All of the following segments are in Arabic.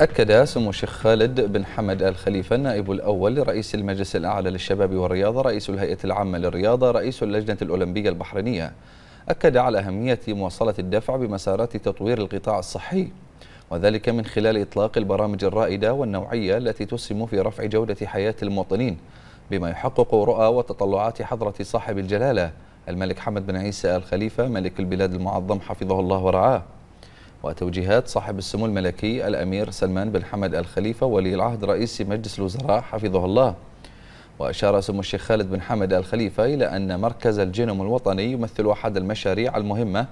أكد سمو الشيخ خالد بن حمد آل خليفة النائب الأول لرئيس المجلس الأعلى للشباب والرياضة رئيس الهيئة العامة للرياضة رئيس اللجنة الأولمبية البحرينية أكد على أهمية مواصلة الدفع بمسارات تطوير القطاع الصحي وذلك من خلال إطلاق البرامج الرائدة والنوعية التي تسهم في رفع جودة حياة المواطنين بما يحقق رؤى وتطلعات حضرة صاحب الجلالة الملك حمد بن عيسى آل خليفة ملك البلاد المعظم حفظه الله ورعاه وتوجيهات صاحب السمو الملكي الأمير سلمان بن حمد الخليفة ولي العهد رئيس مجلس الوزراء حفظه الله وأشار سمو الشيخ خالد بن حمد الخليفة إلى أن مركز الجينوم الوطني يمثل أحد المشاريع المهمة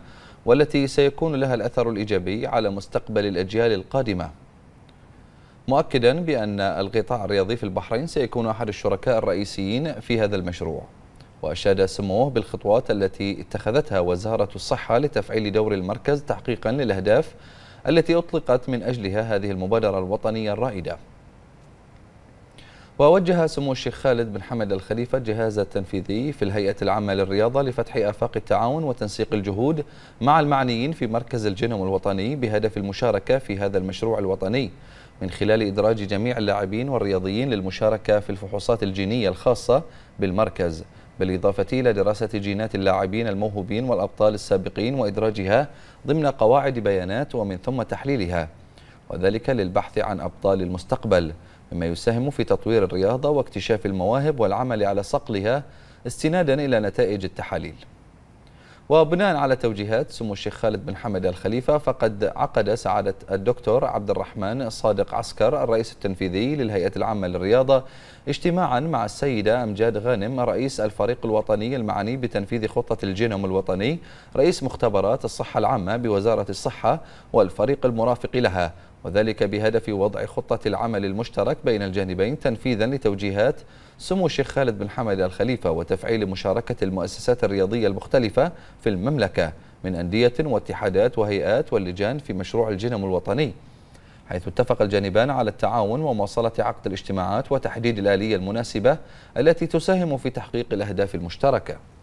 والتي سيكون لها الأثر الإيجابي على مستقبل الأجيال القادمة مؤكدا بأن القطاع الرياضي في البحرين سيكون أحد الشركاء الرئيسيين في هذا المشروع وأشاد سموه بالخطوات التي اتخذتها وزارة الصحة لتفعيل دور المركز تحقيقا للأهداف التي أطلقت من أجلها هذه المبادرة الوطنية الرائدة ووجه سمو الشيخ خالد بن حمد الخليفة جهاز التنفيذي في الهيئة العامة للرياضة لفتح آفاق التعاون وتنسيق الجهود مع المعنيين في مركز الجنم الوطني بهدف المشاركة في هذا المشروع الوطني من خلال إدراج جميع اللاعبين والرياضيين للمشاركة في الفحوصات الجينية الخاصة بالمركز بالإضافة إلى دراسة جينات اللاعبين الموهوبين والأبطال السابقين وإدراجها ضمن قواعد بيانات ومن ثم تحليلها وذلك للبحث عن أبطال المستقبل مما يساهم في تطوير الرياضة واكتشاف المواهب والعمل على صقلها استنادا إلى نتائج التحاليل وبناء على توجيهات سمو الشيخ خالد بن حمد الخليفة فقد عقد سعادة الدكتور عبد الرحمن صادق عسكر الرئيس التنفيذي للهيئة العامة للرياضة اجتماعا مع السيدة أمجاد غانم رئيس الفريق الوطني المعني بتنفيذ خطة الجينوم الوطني رئيس مختبرات الصحة العامة بوزارة الصحة والفريق المرافق لها وذلك بهدف وضع خطة العمل المشترك بين الجانبين تنفيذا لتوجيهات سمو الشيخ خالد بن حمد الخليفة وتفعيل مشاركة المؤسسات الرياضية المختلفة في المملكة من أندية واتحادات وهيئات واللجان في مشروع الجنم الوطني حيث اتفق الجانبان على التعاون ومواصلة عقد الاجتماعات وتحديد الآلية المناسبة التي تساهم في تحقيق الأهداف المشتركة